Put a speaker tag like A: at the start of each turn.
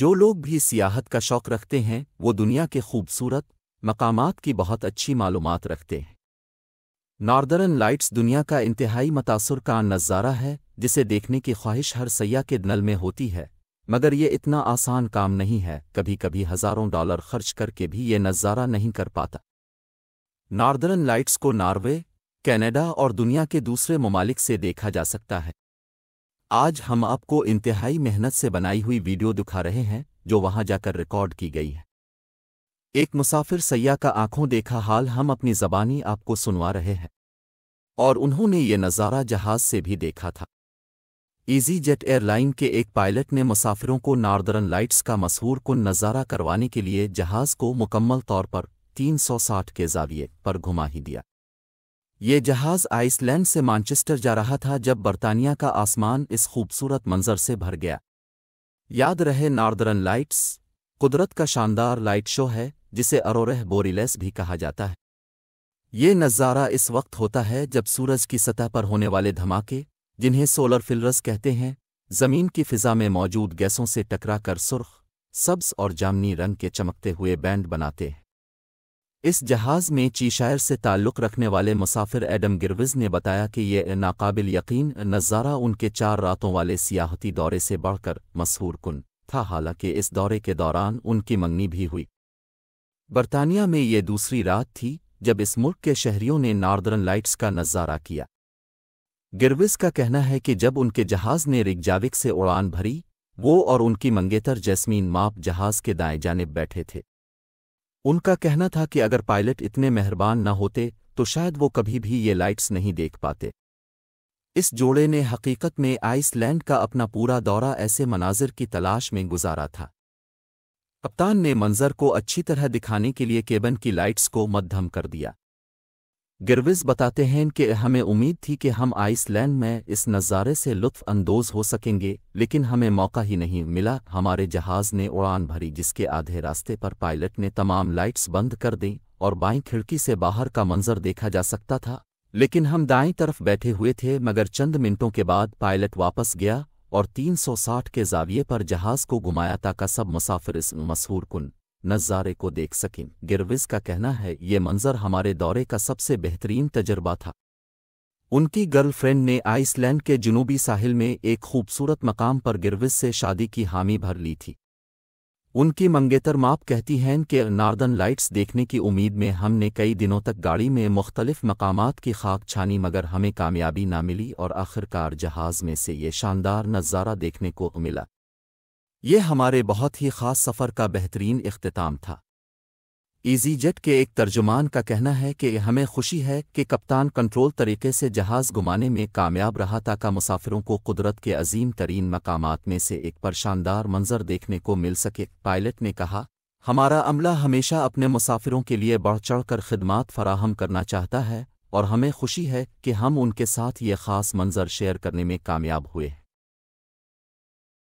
A: जो लोग भी सियाहत का शौक रखते हैं वो दुनिया के खूबसूरत मकामात की बहुत अच्छी मालूम रखते हैं नॉर्दर्न लाइट्स दुनिया का इंतहाई मतासर का नज़ारा है जिसे देखने की ख्वाहिश हर सयाह के नल में होती है मगर ये इतना आसान काम नहीं है कभी कभी हज़ारों डॉलर खर्च करके भी ये नज़ारा नहीं कर पाता नॉर्दर्न लाइट्स को नार्वे कनाडा और दुनिया के दूसरे ममालिक से देखा जा सकता है आज हम आपको इंतहाई मेहनत से बनाई हुई वीडियो दिखा रहे हैं जो वहां जाकर रिकॉर्ड की गई है एक मुसाफिर सैया का आंखों देखा हाल हम अपनी जबानी आपको सुनवा रहे हैं और उन्होंने ये नज़ारा जहाज से भी देखा था ईजी जेट एयरलाइन के एक पायलट ने मुसाफिरों को नार्दर्न लाइट्स का मशहूर कुन नज़ारा करवाने के लिए जहाज़ को मुकम्मल तौर पर 360 के जाविये पर घुमा ही दिया ये जहाज़ आइसलैंड से मानचेस्टर जा रहा था जब बर्तानिया का आसमान इस खूबसूरत मंजर से भर गया याद रहे नार्दर्न लाइट्स कुदरत का शानदार लाइट शो है जिसे अरोरह बोरिलेस भी कहा जाता है ये नज़ारा इस वक्त होता है जब सूरज की सतह पर होने वाले धमाके जिन्हें सोलर फिलरस कहते हैं ज़मीन की फ़िज़ा में मौजूद गैसों से टकरा कर सुर्ख सब्ज और जामनी रंग के चमकते हुए बैंड बनाते हैं इस जहाज़ में चीशायर से ताल्लुक़ रखने वाले मुसाफिर एडम गिरविज ने बताया कि ये नाकाबिल यकीन नज़ारा उनके चार रातों वाले सियाहती दौरे से बढ़कर मशहूर कुन था हालांकि इस दौरे के दौरान उनकी मंगनी भी हुई बरतानिया में ये दूसरी रात थी जब इस मुल्क के शहरियों ने नार्दर्न लाइट्स का नज़ारा किया गिरविज का कहना है कि जब उनके जहाज़ ने रिगजाविक से उड़ान भरी वो और उनकी मंगेतर जैस्मीन माप जहाज़ के दाएं जानब बैठे थे उनका कहना था कि अगर पायलट इतने मेहरबान न होते तो शायद वो कभी भी ये लाइट्स नहीं देख पाते इस जोड़े ने हकीकत में आइसलैंड का अपना पूरा दौरा ऐसे मनाजिर की तलाश में गुजारा था कप्तान ने मंजर को अच्छी तरह दिखाने के लिए केबन की लाइट्स को मध्यम कर दिया गिरविज बताते हैं कि हमें उम्मीद थी कि हम आइसलैंड में इस नज़ारे से अंदोज हो सकेंगे लेकिन हमें मौका ही नहीं मिला हमारे जहाज़ ने उड़ान भरी जिसके आधे रास्ते पर पायलट ने तमाम लाइट्स बंद कर दी और बाईं खिड़की से बाहर का मंजर देखा जा सकता था लेकिन हम दाएं तरफ बैठे हुए थे मगर चंद मिनटों के बाद पायलट वापस गया और 360 के जाविये पर जहाज़ को घुमाया ताका सब मुसाफिर इस मसहूर कुन नज़ारे को देख सकें गिरविज का कहना है ये मंजर हमारे दौरे का सबसे बेहतरीन तजर्बा था उनकी गर्लफ्रेंड ने आइसलैंड के जुनूबी साहिल में एक खूबसूरत मकाम पर गिरविज से शादी की हामी भर ली थी उनकी मंगेतर माप कहती हैं कि नार्दन लाइट्स देखने की उम्मीद में हमने कई दिनों तक गाड़ी में मुख्तलिफ मकाम की खाक छानी मगर हमें कामयाबी ना मिली और आखिरकार जहाज़ में से ये शानदार नज़ारा देखने को मिला ये हमारे बहुत ही ख़ास सफ़र का बेहतरीन अख्ताम था ईजी e जेट के एक तर्जुमान का कहना है कि हमें खुशी है कि कप्तान कंट्रोल तरीके से जहाज़ घुमाने में कामयाब रहा था का मुसाफिरों को कुदरत के अजीम तरीन मकामात में से एक पर शानदार मंजर देखने को मिल सके पायलट ने कहा हमारा अमला हमेशा अपने मुसाफिरों के लिए बढ़ चढ़ कर खदमात फराहम करना चाहता है और हमें खुशी है कि हम उनके साथ ये ख़ास मंजर शेयर करने में कामयाब हुए हैं